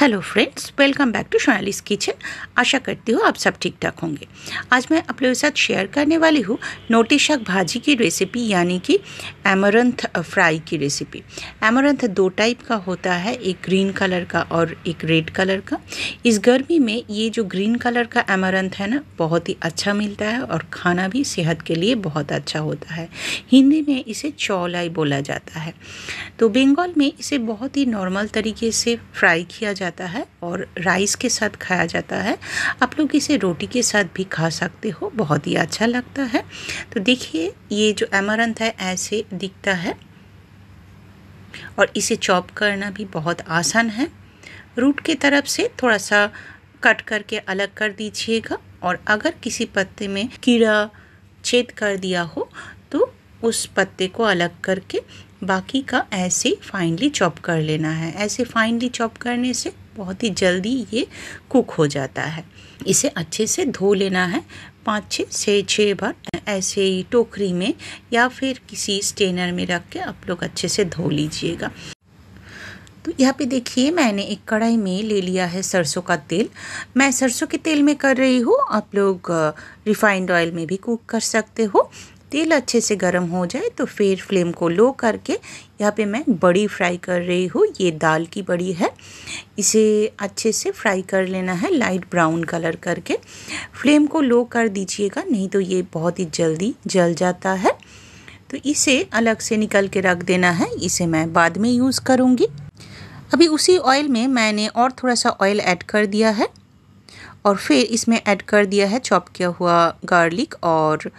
hello friends welcome back to Sonali's kitchen आशा करती हूँ आप सब ठीक ठाक होंगे आज मैं आप लोगों के साथ शेयर करने वाली हूँ नोटी शाक भाजी की रेसिपी यानी कि एमरंथ फ्राई की रेसिपी एमरंथ दो टाइप का होता है एक ग्रीन कलर का और एक रेड कलर का इस गर्मी में ये जो ग्रीन कलर का एमरंथ है ना बहुत ही अच्छा मिलता है और खाना भी सेहत के लिए बहुत अच्छा होता है हिंदी में इसे चौलाई बोला जाता है तो बंगाल में इसे बहुत ही नॉर्मल तरीके से फ्राई किया जाता जाता है और राइस के साथ खाया जाता है आप लोग इसे रोटी के साथ भी खा सकते हो बहुत ही अच्छा लगता है तो देखिए ये जो एमारंथ है ऐसे दिखता है और इसे चॉप करना भी बहुत आसान है रूट के तरफ से थोड़ा सा कट करके अलग कर दीजिएगा और अगर किसी पत्ते में कीड़ा छेद कर दिया हो उस पत्ते को अलग करके बाकी का ऐसे फाइनली चॉप कर लेना है ऐसे फाइनली चॉप करने से बहुत ही जल्दी ये कुक हो जाता है इसे अच्छे से धो लेना है पाँच छः से छः बार ऐसे ही टोकरी में या फिर किसी स्टेनर में रख के आप लोग अच्छे से धो लीजिएगा तो यहाँ पे देखिए मैंने एक कढ़ाई में ले लिया है सरसों का तेल मैं सरसों के तेल में कर रही हूँ आप लोग रिफाइंड ऑयल में भी कुक कर सकते हो तेल अच्छे से गर्म हो जाए तो फिर फ्लेम को लो करके यहाँ पे मैं बड़ी फ्राई कर रही हूँ ये दाल की बड़ी है इसे अच्छे से फ्राई कर लेना है लाइट ब्राउन कलर करके फ्लेम को लो कर दीजिएगा नहीं तो ये बहुत ही जल्दी जल जाता है तो इसे अलग से निकल के रख देना है इसे मैं बाद में यूज़ करूँगी अभी उसी ऑयल में मैंने और थोड़ा सा ऑयल ऐड कर दिया है और फिर इसमें ऐड कर दिया है चॉप किया हुआ गार्लिक और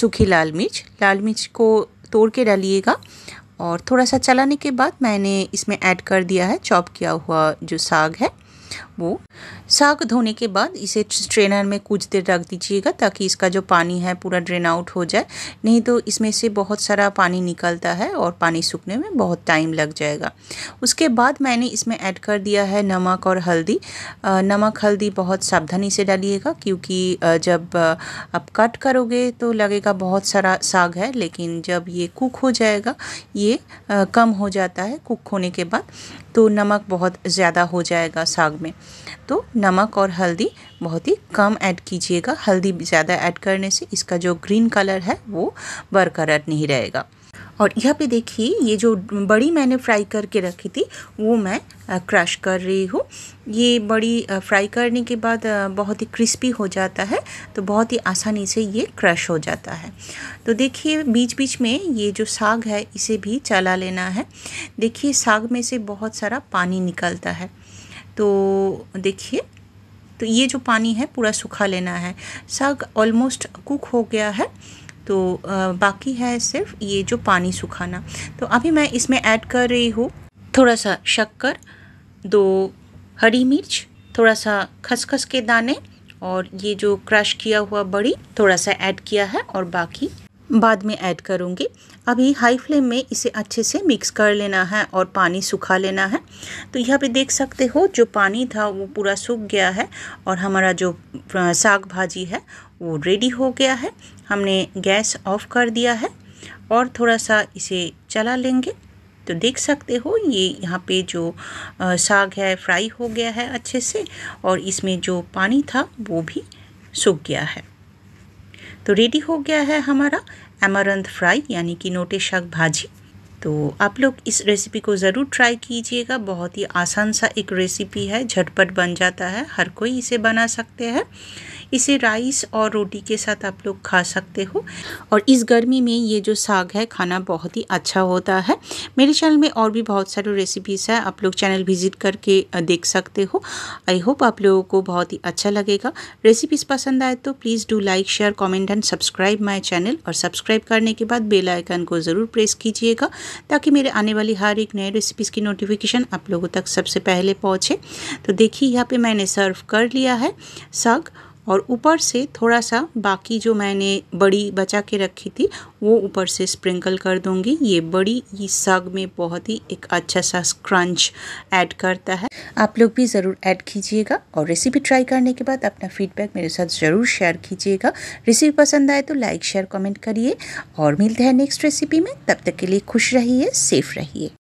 सूखी लाल मिर्च लाल मिर्च को तोड़ के डालिएगा और थोड़ा सा चलाने के बाद मैंने इसमें ऐड कर दिया है चॉप किया हुआ जो साग है वो साग धोने के बाद इसे स्ट्रेनर में कुछ देर रख दीजिएगा ताकि इसका जो पानी है पूरा ड्रेन आउट हो जाए नहीं तो इसमें से बहुत सारा पानी निकलता है और पानी सूखने में बहुत टाइम लग जाएगा उसके बाद मैंने इसमें ऐड कर दिया है नमक और हल्दी नमक हल्दी बहुत सावधानी से डालिएगा क्योंकि जब आप कट करोगे तो लगेगा बहुत सारा साग है लेकिन जब ये कुक हो जाएगा ये ये कम हो जाता है कुक होने के बाद तो नमक बहुत ज़्यादा हो जाएगा साग में तो नमक और हल्दी बहुत ही कम ऐड कीजिएगा हल्दी ज़्यादा ऐड करने से इसका जो ग्रीन कलर है वो बरकरार नहीं रहेगा और यहाँ पे देखिए ये जो बड़ी मैंने फ्राई करके रखी थी वो मैं क्रश कर रही हूँ ये बड़ी फ्राई करने के बाद बहुत ही क्रिस्पी हो जाता है तो बहुत ही आसानी से ये क्रश हो जाता है तो देखिए बीच बीच में ये जो साग है इसे भी चला लेना है देखिए साग में से बहुत सारा पानी निकलता है तो देखिए तो ये जो पानी है पूरा सूखा लेना है साग ऑलमोस्ट कुक हो गया है तो बाकी है सिर्फ ये जो पानी सुखाना तो अभी मैं इसमें ऐड कर रही हूँ थोड़ा सा शक्कर दो हरी मिर्च थोड़ा सा खसखस के दाने और ये जो क्रश किया हुआ बड़ी थोड़ा सा ऐड किया है और बाकी बाद में ऐड करूँगी अभी हाई फ्लेम में इसे अच्छे से मिक्स कर लेना है और पानी सुखा लेना है तो यहाँ पे देख सकते हो जो पानी था वो पूरा सूख गया है और हमारा जो साग भाजी है वो रेडी हो गया है हमने गैस ऑफ कर दिया है और थोड़ा सा इसे चला लेंगे तो देख सकते हो ये यहाँ पे जो साग है फ्राई हो गया है अच्छे से और इसमें जो पानी था वो भी सूख गया है तो रेडी हो गया है हमारा एमारंथ फ्राई यानी कि नोटे शाक भाजी तो आप लोग इस रेसिपी को ज़रूर ट्राई कीजिएगा बहुत ही आसान सा एक रेसिपी है झटपट बन जाता है हर कोई इसे बना सकते हैं इसे राइस और रोटी के साथ आप लोग खा सकते हो और इस गर्मी में ये जो साग है खाना बहुत ही अच्छा होता है मेरे चैनल में और भी बहुत सारे रेसिपीज़ है आप लोग चैनल विजिट करके देख सकते हो आई होप आप लोगों को बहुत ही अच्छा लगेगा रेसिपीज़ पसंद आए तो please do like share comment and subscribe my channel और सब्सक्राइब करने के बाद बेल आइकन को ज़रूर प्रेस कीजिएगा ताकि मेरे आने वाली हर एक नए रेसिपीज़ की नोटिफिकेशन आप लोगों तक सबसे पहले पहुँचे तो देखिए यहाँ पर मैंने सर्व कर लिया है साग और ऊपर से थोड़ा सा बाकी जो मैंने बड़ी बचा के रखी थी वो ऊपर से स्प्रिंकल कर दूंगी ये बड़ी ये साग में बहुत ही एक अच्छा सा स्क्रंच ऐड करता है आप लोग भी ज़रूर ऐड कीजिएगा और रेसिपी ट्राई करने के बाद अपना फीडबैक मेरे साथ ज़रूर शेयर कीजिएगा रेसिपी पसंद आए तो लाइक शेयर कमेंट करिए और मिलते हैं नेक्स्ट रेसिपी में तब तक के लिए खुश रहिए सेफ रहिए